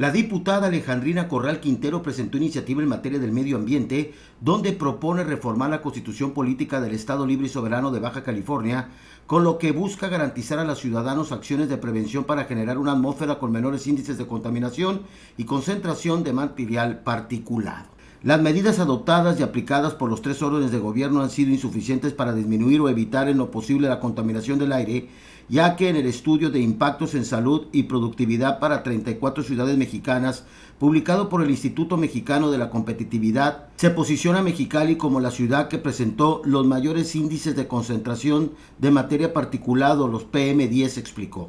La diputada Alejandrina Corral Quintero presentó iniciativa en materia del medio ambiente, donde propone reformar la constitución política del Estado Libre y Soberano de Baja California, con lo que busca garantizar a los ciudadanos acciones de prevención para generar una atmósfera con menores índices de contaminación y concentración de material particulado. Las medidas adoptadas y aplicadas por los tres órdenes de gobierno han sido insuficientes para disminuir o evitar en lo posible la contaminación del aire, ya que en el estudio de impactos en salud y productividad para 34 ciudades mexicanas, publicado por el Instituto Mexicano de la Competitividad, se posiciona Mexicali como la ciudad que presentó los mayores índices de concentración de materia particulada, los PM10, explicó.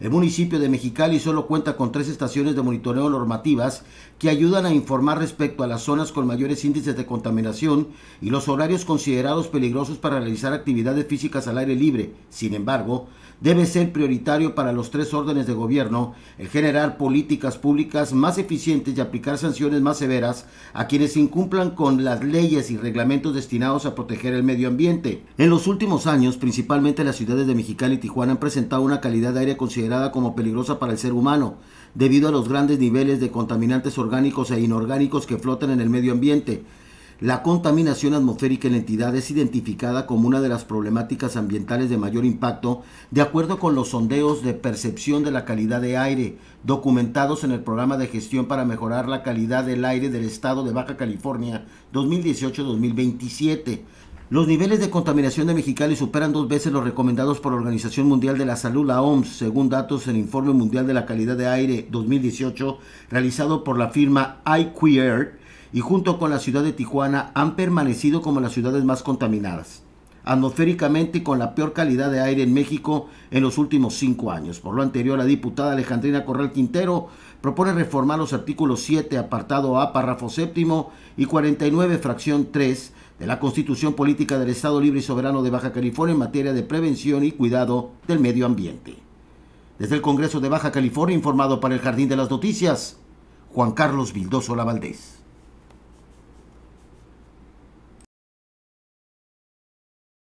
El municipio de Mexicali solo cuenta con tres estaciones de monitoreo normativas que ayudan a informar respecto a las zonas con mayores índices de contaminación y los horarios considerados peligrosos para realizar actividades físicas al aire libre. Sin embargo, debe ser prioritario para los tres órdenes de gobierno el generar políticas públicas más eficientes y aplicar sanciones más severas a quienes incumplan con las leyes y reglamentos destinados a proteger el medio ambiente. En los últimos años, principalmente las ciudades de Mexicali y Tijuana han presentado una calidad de aire considerable como peligrosa para el ser humano, debido a los grandes niveles de contaminantes orgánicos e inorgánicos que flotan en el medio ambiente. La contaminación atmosférica en la entidad es identificada como una de las problemáticas ambientales de mayor impacto, de acuerdo con los sondeos de percepción de la calidad de aire, documentados en el programa de gestión para mejorar la calidad del aire del estado de Baja California 2018-2027, los niveles de contaminación de Mexicali superan dos veces los recomendados por la Organización Mundial de la Salud, la OMS, según datos del Informe Mundial de la Calidad de Aire 2018, realizado por la firma iQueer, y junto con la ciudad de Tijuana han permanecido como las ciudades más contaminadas atmosféricamente y con la peor calidad de aire en México en los últimos cinco años. Por lo anterior, la diputada Alejandrina Corral Quintero propone reformar los artículos 7, apartado A, párrafo séptimo y 49, fracción 3 de la Constitución Política del Estado Libre y Soberano de Baja California en materia de prevención y cuidado del medio ambiente. Desde el Congreso de Baja California, informado para el Jardín de las Noticias, Juan Carlos Vildoso Lavaldés.